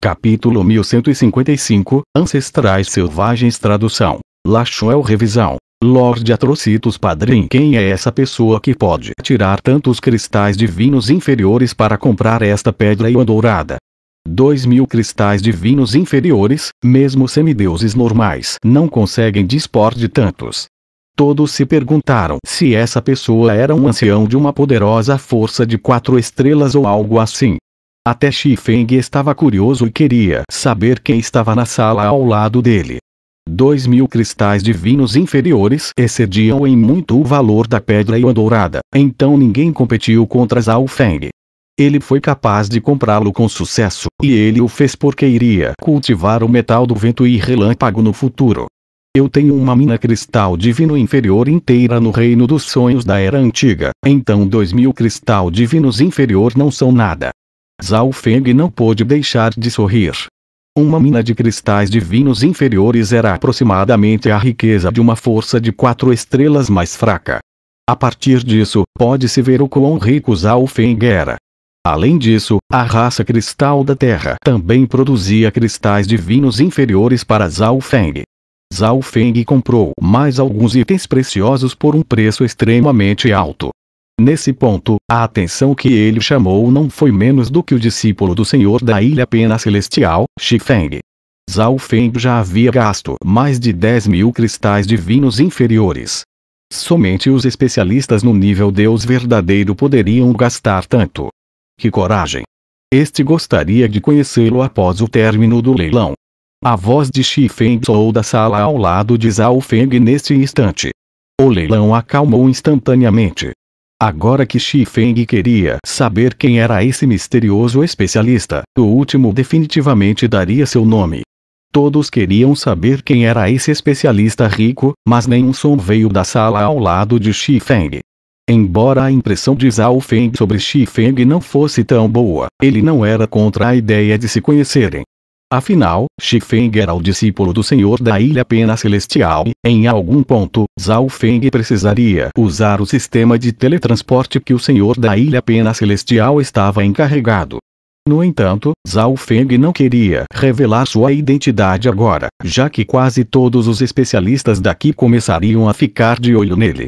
Capítulo 1155 Ancestrais Selvagens Tradução Lachuel Revisão Lorde Atrocitos Padrim Quem é essa pessoa que pode tirar tantos cristais divinos inferiores para comprar esta pedra dourada? Dois mil cristais divinos inferiores, mesmo semideuses normais não conseguem dispor de tantos. Todos se perguntaram se essa pessoa era um ancião de uma poderosa força de quatro estrelas ou algo assim. Até Shifeng estava curioso e queria saber quem estava na sala ao lado dele. Dois mil cristais divinos inferiores excediam em muito o valor da pedra e dourada, então ninguém competiu contra Zhao Feng. Ele foi capaz de comprá-lo com sucesso, e ele o fez porque iria cultivar o metal do vento e relâmpago no futuro. Eu tenho uma mina cristal divino inferior inteira no reino dos sonhos da era antiga, então dois mil cristal divinos inferior não são nada. Zhao Feng não pôde deixar de sorrir. Uma mina de cristais divinos inferiores era aproximadamente a riqueza de uma força de quatro estrelas mais fraca. A partir disso, pode-se ver o quão rico Zhao Feng era. Além disso, a raça cristal da Terra também produzia cristais divinos inferiores para Zhao Feng. Zhao Feng comprou mais alguns itens preciosos por um preço extremamente alto. Nesse ponto, a atenção que ele chamou não foi menos do que o discípulo do Senhor da Ilha Pena Celestial, Xifeng. Zhao Feng já havia gasto mais de 10 mil cristais divinos inferiores. Somente os especialistas no nível Deus verdadeiro poderiam gastar tanto. Que coragem! Este gostaria de conhecê-lo após o término do leilão. A voz de Xifeng soou da sala ao lado de Zhao Feng neste instante. O leilão acalmou instantaneamente. Agora que Xi Feng queria saber quem era esse misterioso especialista, o último definitivamente daria seu nome. Todos queriam saber quem era esse especialista rico, mas nenhum som veio da sala ao lado de Xi Feng. Embora a impressão de Zhao Feng sobre Xi Feng não fosse tão boa, ele não era contra a ideia de se conhecerem. Afinal, Xifeng era o discípulo do Senhor da Ilha Pena Celestial, e, em algum ponto, Zhao Feng precisaria usar o sistema de teletransporte que o Senhor da Ilha Pena Celestial estava encarregado. No entanto, Zhao Feng não queria revelar sua identidade agora, já que quase todos os especialistas daqui começariam a ficar de olho nele.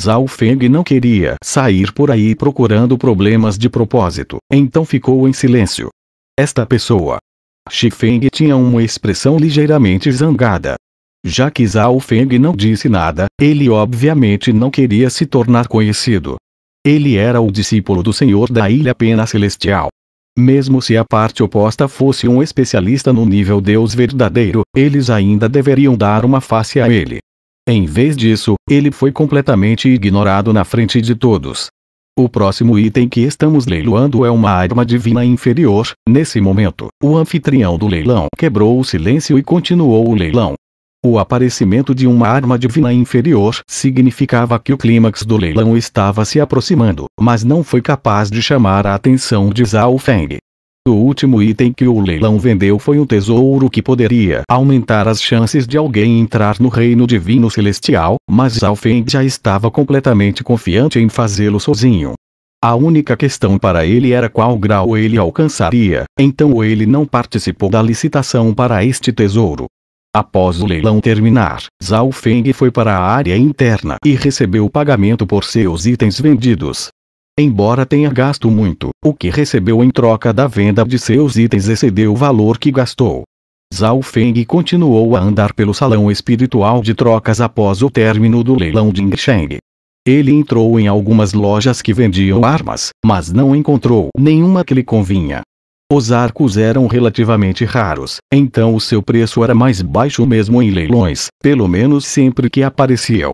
Zhao Feng não queria sair por aí procurando problemas de propósito, então ficou em silêncio. Esta pessoa Xifeng tinha uma expressão ligeiramente zangada. Já que Zhao Feng não disse nada, ele obviamente não queria se tornar conhecido. Ele era o discípulo do Senhor da Ilha Pena Celestial. Mesmo se a parte oposta fosse um especialista no nível Deus verdadeiro, eles ainda deveriam dar uma face a ele. Em vez disso, ele foi completamente ignorado na frente de todos. O próximo item que estamos leiloando é uma arma divina inferior. Nesse momento, o anfitrião do leilão quebrou o silêncio e continuou o leilão. O aparecimento de uma arma divina inferior significava que o clímax do leilão estava se aproximando, mas não foi capaz de chamar a atenção de Zhao Feng. O último item que o leilão vendeu foi um tesouro que poderia aumentar as chances de alguém entrar no reino divino celestial, mas Alfen já estava completamente confiante em fazê-lo sozinho. A única questão para ele era qual grau ele alcançaria, então ele não participou da licitação para este tesouro. Após o leilão terminar, Zhao Feng foi para a área interna e recebeu o pagamento por seus itens vendidos embora tenha gasto muito, o que recebeu em troca da venda de seus itens excedeu o valor que gastou. Zhao Feng continuou a andar pelo salão espiritual de trocas após o término do leilão de Ingsheng. Ele entrou em algumas lojas que vendiam armas, mas não encontrou nenhuma que lhe convinha. Os arcos eram relativamente raros, então o seu preço era mais baixo mesmo em leilões, pelo menos sempre que apareciam.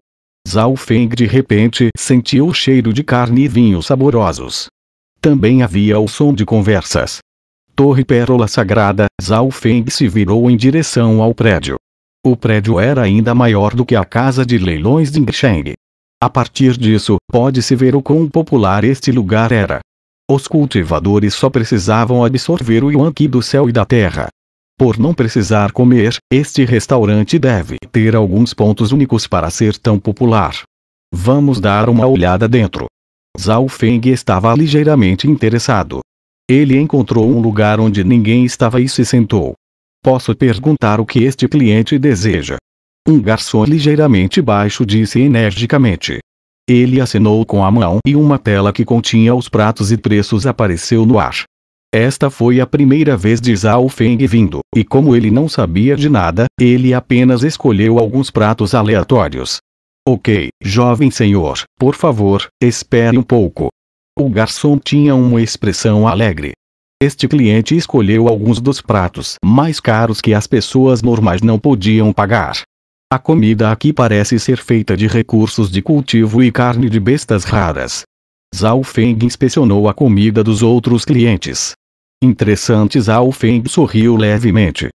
Zhao Feng de repente sentiu o cheiro de carne e vinho saborosos. Também havia o som de conversas. Torre Pérola Sagrada, Zhao Feng se virou em direção ao prédio. O prédio era ainda maior do que a casa de leilões de Ngsheng. A partir disso, pode-se ver o quão popular este lugar era. Os cultivadores só precisavam absorver o Yuan do céu e da terra. Por não precisar comer, este restaurante deve ter alguns pontos únicos para ser tão popular. Vamos dar uma olhada dentro. Zhao Feng estava ligeiramente interessado. Ele encontrou um lugar onde ninguém estava e se sentou. Posso perguntar o que este cliente deseja? Um garçom ligeiramente baixo disse energicamente. Ele assinou com a mão e uma tela que continha os pratos e preços apareceu no ar. Esta foi a primeira vez de Zhao Feng vindo, e como ele não sabia de nada, ele apenas escolheu alguns pratos aleatórios. Ok, jovem senhor, por favor, espere um pouco. O garçom tinha uma expressão alegre. Este cliente escolheu alguns dos pratos mais caros que as pessoas normais não podiam pagar. A comida aqui parece ser feita de recursos de cultivo e carne de bestas raras. Zhao Feng inspecionou a comida dos outros clientes, interessantes Alfeng sorriu levemente.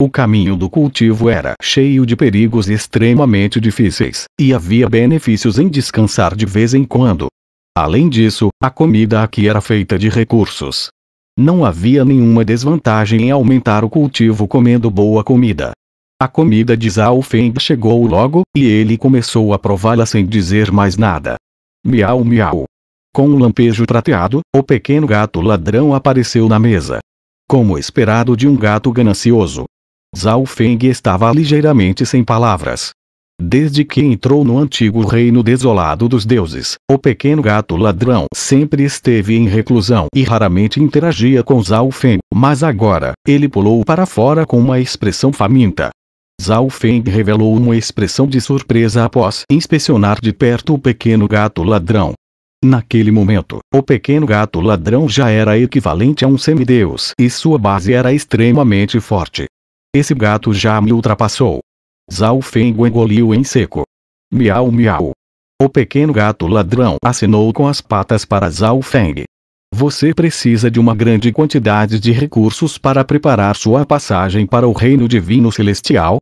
O caminho do cultivo era cheio de perigos extremamente difíceis, e havia benefícios em descansar de vez em quando. Além disso, a comida aqui era feita de recursos. Não havia nenhuma desvantagem em aumentar o cultivo comendo boa comida. A comida de Zhao Feng chegou logo, e ele começou a prová-la sem dizer mais nada. Miau miau. Com um lampejo prateado, o pequeno gato ladrão apareceu na mesa. Como esperado de um gato ganancioso. Zhao Feng estava ligeiramente sem palavras. Desde que entrou no antigo reino desolado dos deuses, o pequeno gato ladrão sempre esteve em reclusão e raramente interagia com Zhao Feng, mas agora, ele pulou para fora com uma expressão faminta. Zhao Feng revelou uma expressão de surpresa após inspecionar de perto o pequeno gato ladrão, Naquele momento, o pequeno gato ladrão já era equivalente a um semideus e sua base era extremamente forte. Esse gato já me ultrapassou. Zhao Feng engoliu em seco. Miau miau. O pequeno gato ladrão acenou com as patas para Zhao Feng. Você precisa de uma grande quantidade de recursos para preparar sua passagem para o reino divino celestial?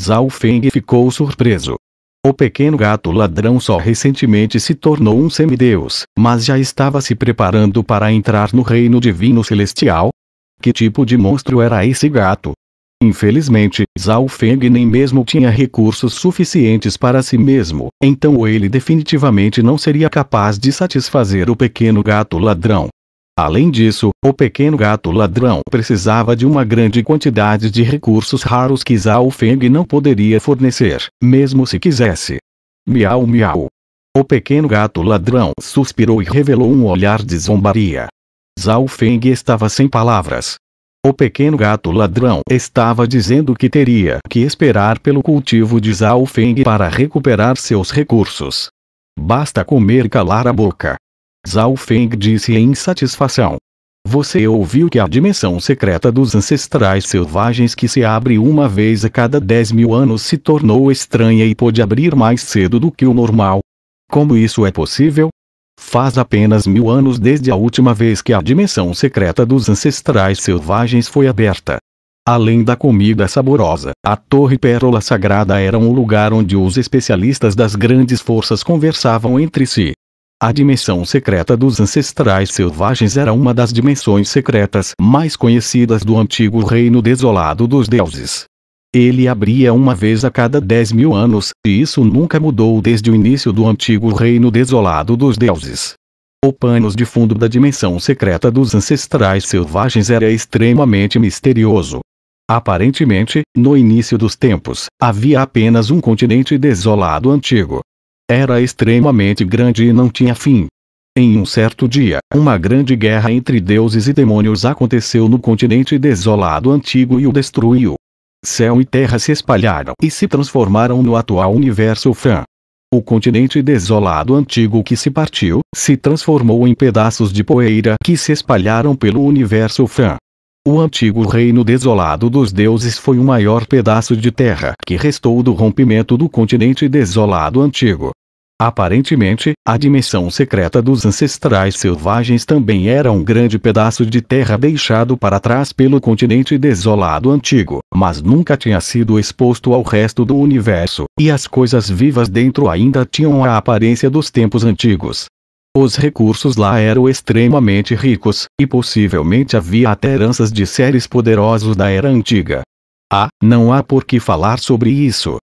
Zhao Feng ficou surpreso. O pequeno gato ladrão só recentemente se tornou um semideus, mas já estava se preparando para entrar no reino divino celestial? Que tipo de monstro era esse gato? Infelizmente, Zhao Feng nem mesmo tinha recursos suficientes para si mesmo, então ele definitivamente não seria capaz de satisfazer o pequeno gato ladrão. Além disso, o pequeno gato ladrão precisava de uma grande quantidade de recursos raros que Zhao Feng não poderia fornecer, mesmo se quisesse. Miau miau. O pequeno gato ladrão suspirou e revelou um olhar de zombaria. Zhao Feng estava sem palavras. O pequeno gato ladrão estava dizendo que teria que esperar pelo cultivo de Zhao Feng para recuperar seus recursos. Basta comer e calar a boca. Zhao Feng disse em satisfação. Você ouviu que a dimensão secreta dos ancestrais selvagens que se abre uma vez a cada 10 mil anos se tornou estranha e pôde abrir mais cedo do que o normal. Como isso é possível? Faz apenas mil anos desde a última vez que a dimensão secreta dos ancestrais selvagens foi aberta. Além da comida saborosa, a Torre Pérola Sagrada era um lugar onde os especialistas das grandes forças conversavam entre si. A dimensão secreta dos ancestrais selvagens era uma das dimensões secretas mais conhecidas do antigo reino desolado dos deuses. Ele abria uma vez a cada 10 mil anos, e isso nunca mudou desde o início do antigo reino desolado dos deuses. O panos de fundo da dimensão secreta dos ancestrais selvagens era extremamente misterioso. Aparentemente, no início dos tempos, havia apenas um continente desolado antigo, era extremamente grande e não tinha fim. Em um certo dia, uma grande guerra entre deuses e demônios aconteceu no continente desolado antigo e o destruiu. Céu e terra se espalharam e se transformaram no atual universo fã. O continente desolado antigo que se partiu, se transformou em pedaços de poeira que se espalharam pelo universo fã. O antigo reino desolado dos deuses foi o maior pedaço de terra que restou do rompimento do continente desolado antigo. Aparentemente, a dimensão secreta dos ancestrais selvagens também era um grande pedaço de terra deixado para trás pelo continente desolado antigo, mas nunca tinha sido exposto ao resto do universo, e as coisas vivas dentro ainda tinham a aparência dos tempos antigos. Os recursos lá eram extremamente ricos, e possivelmente havia até heranças de seres poderosos da era antiga. Ah, não há por que falar sobre isso,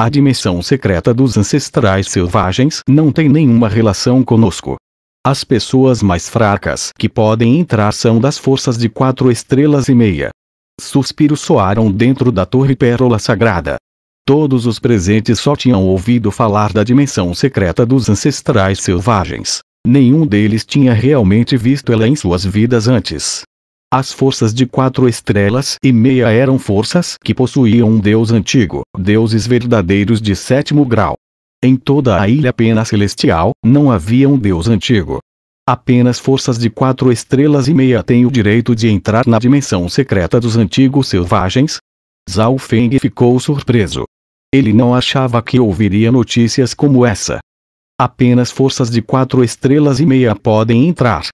a dimensão secreta dos ancestrais selvagens não tem nenhuma relação conosco. As pessoas mais fracas que podem entrar são das forças de quatro estrelas e meia. Suspiros soaram dentro da Torre Pérola Sagrada. Todos os presentes só tinham ouvido falar da dimensão secreta dos ancestrais selvagens. Nenhum deles tinha realmente visto ela em suas vidas antes. As forças de quatro estrelas e meia eram forças que possuíam um deus antigo, deuses verdadeiros de sétimo grau. Em toda a ilha pena celestial, não havia um deus antigo. Apenas forças de quatro estrelas e meia têm o direito de entrar na dimensão secreta dos antigos selvagens? Zhao Feng ficou surpreso. Ele não achava que ouviria notícias como essa. Apenas forças de quatro estrelas e meia podem entrar,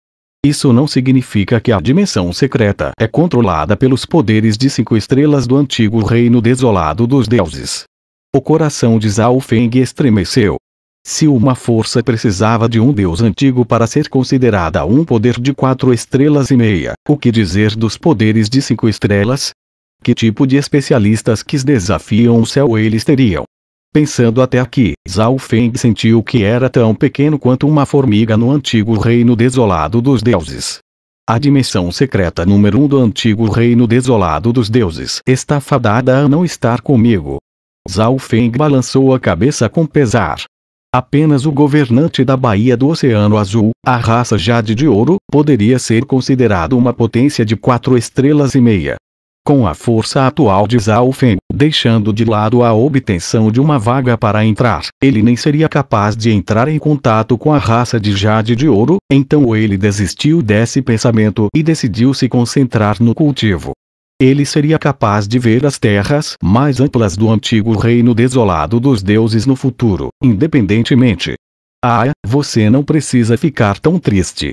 isso não significa que a dimensão secreta é controlada pelos poderes de cinco estrelas do antigo reino desolado dos deuses. O coração de Zhao Feng estremeceu. Se uma força precisava de um deus antigo para ser considerada um poder de quatro estrelas e meia, o que dizer dos poderes de cinco estrelas? Que tipo de especialistas que desafiam o céu eles teriam? Pensando até aqui, Zhao Feng sentiu que era tão pequeno quanto uma formiga no antigo reino desolado dos deuses. A dimensão secreta número 1 um do antigo reino desolado dos deuses está fadada a não estar comigo. Zhao Feng balançou a cabeça com pesar. Apenas o governante da Baía do Oceano Azul, a raça Jade de Ouro, poderia ser considerado uma potência de quatro estrelas e meia com a força atual de Zalfen, deixando de lado a obtenção de uma vaga para entrar. Ele nem seria capaz de entrar em contato com a raça de Jade de Ouro, então ele desistiu desse pensamento e decidiu se concentrar no cultivo. Ele seria capaz de ver as terras mais amplas do antigo reino desolado dos deuses no futuro, independentemente. Ah, você não precisa ficar tão triste.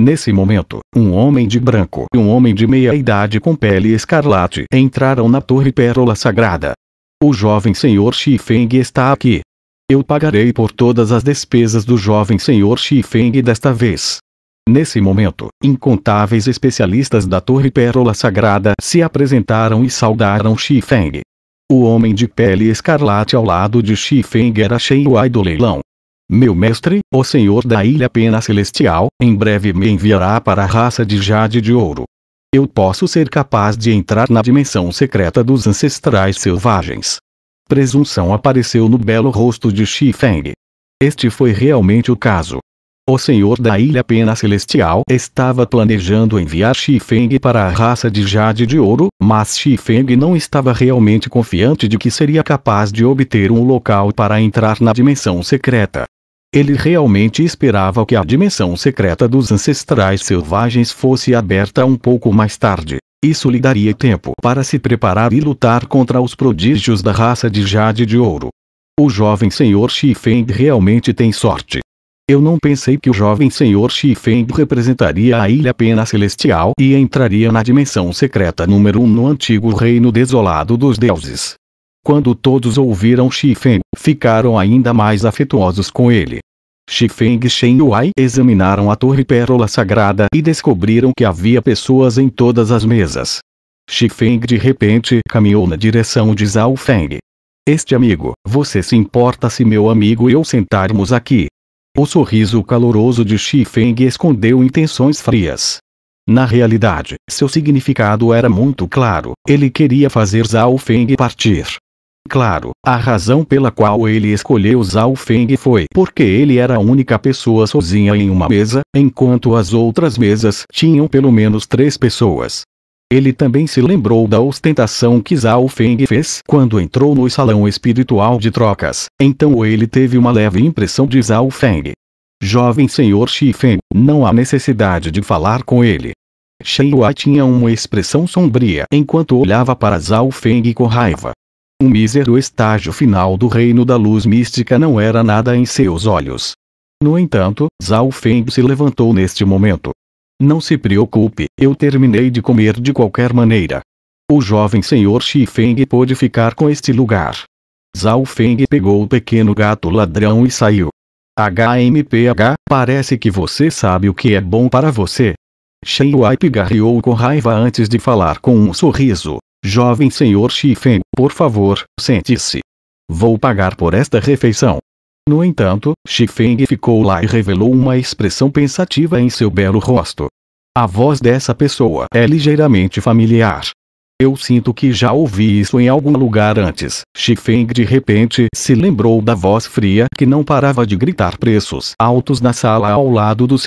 Nesse momento, um homem de branco e um homem de meia-idade com pele escarlate entraram na Torre Pérola Sagrada. O jovem senhor Feng está aqui. Eu pagarei por todas as despesas do jovem senhor Feng desta vez. Nesse momento, incontáveis especialistas da Torre Pérola Sagrada se apresentaram e saudaram Xi Feng. O homem de pele escarlate ao lado de Xi Feng era Shen Wai do leilão. Meu mestre, o senhor da ilha Pena Celestial, em breve me enviará para a raça de Jade de Ouro. Eu posso ser capaz de entrar na dimensão secreta dos ancestrais selvagens. Presunção apareceu no belo rosto de Xi Feng. Este foi realmente o caso. O senhor da Ilha Pena Celestial estava planejando enviar Feng para a raça de Jade de Ouro, mas Feng não estava realmente confiante de que seria capaz de obter um local para entrar na dimensão secreta. Ele realmente esperava que a dimensão secreta dos ancestrais selvagens fosse aberta um pouco mais tarde. Isso lhe daria tempo para se preparar e lutar contra os prodígios da raça de Jade de Ouro. O jovem senhor Shifeng realmente tem sorte. Eu não pensei que o jovem senhor Shifeng representaria a Ilha Pena Celestial e entraria na dimensão secreta número 1 um no antigo reino desolado dos deuses. Quando todos ouviram Xifeng, ficaram ainda mais afetuosos com ele. Xifeng e Shen Yuai examinaram a Torre Pérola Sagrada e descobriram que havia pessoas em todas as mesas. Xifeng de repente caminhou na direção de Zhao Feng. Este amigo, você se importa se meu amigo e eu sentarmos aqui? O sorriso caloroso de Xifeng escondeu intenções frias. Na realidade, seu significado era muito claro, ele queria fazer Zhao Feng partir. Claro, a razão pela qual ele escolheu Zhao Feng foi porque ele era a única pessoa sozinha em uma mesa, enquanto as outras mesas tinham pelo menos três pessoas. Ele também se lembrou da ostentação que Zhao Feng fez quando entrou no salão espiritual de trocas, então ele teve uma leve impressão de Zhao Feng. Jovem senhor Xifeng, não há necessidade de falar com ele. Shen Yua tinha uma expressão sombria enquanto olhava para Zhao Feng com raiva um mísero estágio final do reino da luz mística não era nada em seus olhos. No entanto, Zhao Feng se levantou neste momento. Não se preocupe, eu terminei de comer de qualquer maneira. O jovem senhor Xi Feng pôde ficar com este lugar. Zhao Feng pegou o pequeno gato ladrão e saiu. HMPH, parece que você sabe o que é bom para você. Shen Wai pigarreou com raiva antes de falar com um sorriso. Jovem senhor Shifen, por favor, sente-se. Vou pagar por esta refeição. No entanto, Shifeng ficou lá e revelou uma expressão pensativa em seu belo rosto. A voz dessa pessoa é ligeiramente familiar. Eu sinto que já ouvi isso em algum lugar antes. Shifeng de repente se lembrou da voz fria que não parava de gritar preços altos na sala ao lado do seu